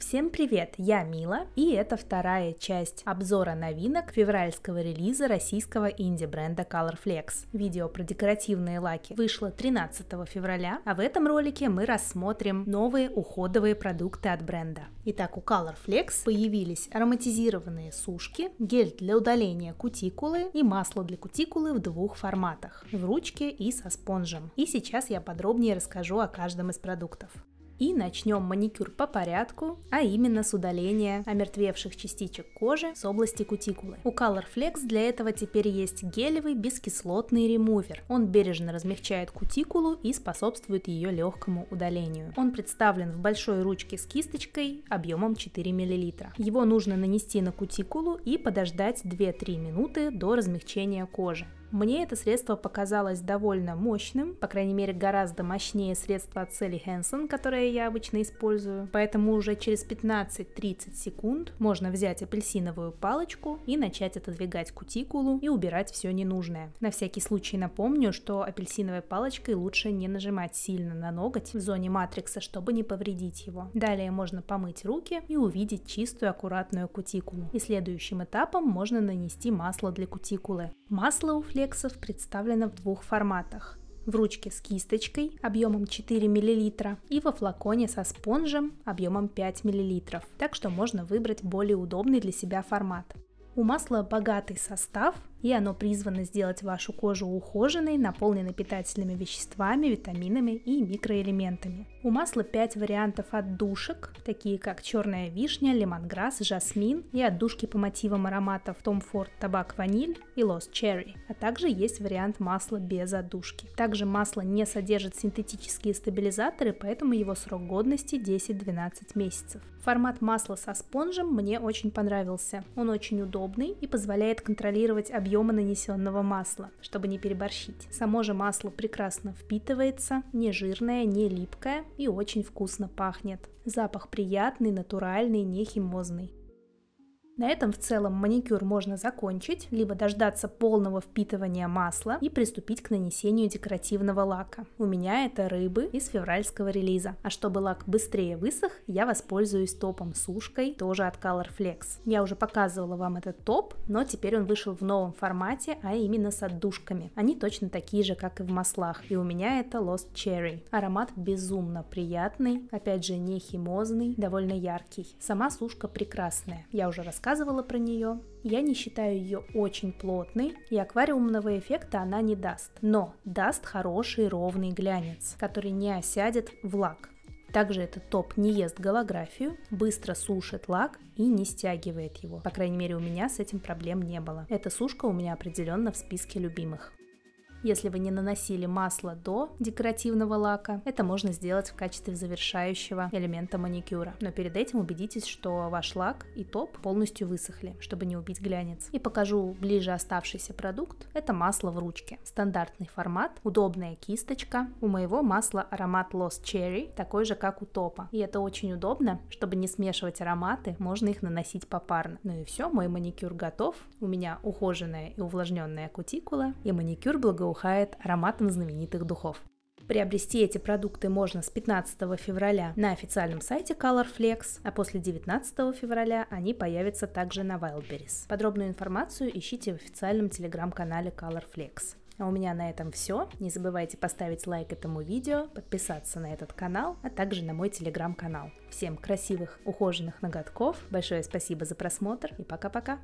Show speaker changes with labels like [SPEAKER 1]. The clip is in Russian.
[SPEAKER 1] Всем привет, я Мила, и это вторая часть обзора новинок февральского релиза российского инди-бренда Colorflex. Видео про декоративные лаки вышло 13 февраля, а в этом ролике мы рассмотрим новые уходовые продукты от бренда. Итак, у Colorflex появились ароматизированные сушки, гель для удаления кутикулы и масло для кутикулы в двух форматах – в ручке и со спонжем. И сейчас я подробнее расскажу о каждом из продуктов. И начнем маникюр по порядку, а именно с удаления омертвевших частичек кожи с области кутикулы. У Colorflex для этого теперь есть гелевый бескислотный ремувер. Он бережно размягчает кутикулу и способствует ее легкому удалению. Он представлен в большой ручке с кисточкой объемом 4 мл. Его нужно нанести на кутикулу и подождать 2-3 минуты до размягчения кожи. Мне это средство показалось довольно мощным, по крайней мере гораздо мощнее средства от Sally Hansen, которое я обычно использую, поэтому уже через 15-30 секунд можно взять апельсиновую палочку и начать отодвигать кутикулу и убирать все ненужное. На всякий случай напомню, что апельсиновой палочкой лучше не нажимать сильно на ноготь в зоне матрикса, чтобы не повредить его. Далее можно помыть руки и увидеть чистую аккуратную кутикулу. И следующим этапом можно нанести масло для кутикулы. Масло у комплексов представлено в двух форматах в ручке с кисточкой объемом 4 мл и во флаконе со спонжем объемом 5 мл, так что можно выбрать более удобный для себя формат. У масла богатый состав, и оно призвано сделать вашу кожу ухоженной, наполненной питательными веществами, витаминами и микроэлементами. У масла 5 вариантов отдушек, такие как черная вишня, лемонграсс, жасмин и отдушки по мотивам ароматов Tom Ford табак ваниль и Lost Cherry, а также есть вариант масла без отдушки. Также масло не содержит синтетические стабилизаторы, поэтому его срок годности 10-12 месяцев. Формат масла со спонжем мне очень понравился. Он очень удобный и позволяет контролировать объем объема нанесенного масла, чтобы не переборщить. Само же масло прекрасно впитывается, не жирное, не липкое и очень вкусно пахнет. Запах приятный, натуральный, не химозный. На этом в целом маникюр можно закончить, либо дождаться полного впитывания масла и приступить к нанесению декоративного лака. У меня это рыбы из февральского релиза. А чтобы лак быстрее высох, я воспользуюсь топом сушкой, тоже от Color Flex. Я уже показывала вам этот топ, но теперь он вышел в новом формате, а именно с отдушками. Они точно такие же, как и в маслах. И у меня это Lost Cherry. Аромат безумно приятный, опять же не химозный, довольно яркий. Сама сушка прекрасная. Я уже рассказывала рассказывала про нее. Я не считаю ее очень плотной, и аквариумного эффекта она не даст. Но даст хороший ровный глянец, который не осядет в лак. Также этот топ не ест голографию, быстро сушит лак и не стягивает его. По крайней мере, у меня с этим проблем не было. Эта сушка у меня определенно в списке любимых. Если вы не наносили масло до декоративного лака, это можно сделать в качестве завершающего элемента маникюра. Но перед этим убедитесь, что ваш лак и топ полностью высохли, чтобы не убить глянец. И покажу ближе оставшийся продукт. Это масло в ручке. Стандартный формат, удобная кисточка. У моего масла аромат Lost Cherry, такой же, как у топа. И это очень удобно, чтобы не смешивать ароматы, можно их наносить попарно. Ну и все, мой маникюр готов. У меня ухоженная и увлажненная кутикула, и маникюр благоухает благоухает ароматом знаменитых духов. Приобрести эти продукты можно с 15 февраля на официальном сайте ColorFlex, а после 19 февраля они появятся также на Wildberries. Подробную информацию ищите в официальном телеграм-канале ColorFlex. А у меня на этом все. Не забывайте поставить лайк этому видео, подписаться на этот канал, а также на мой телеграм-канал. Всем красивых, ухоженных ноготков, большое спасибо за просмотр и пока-пока!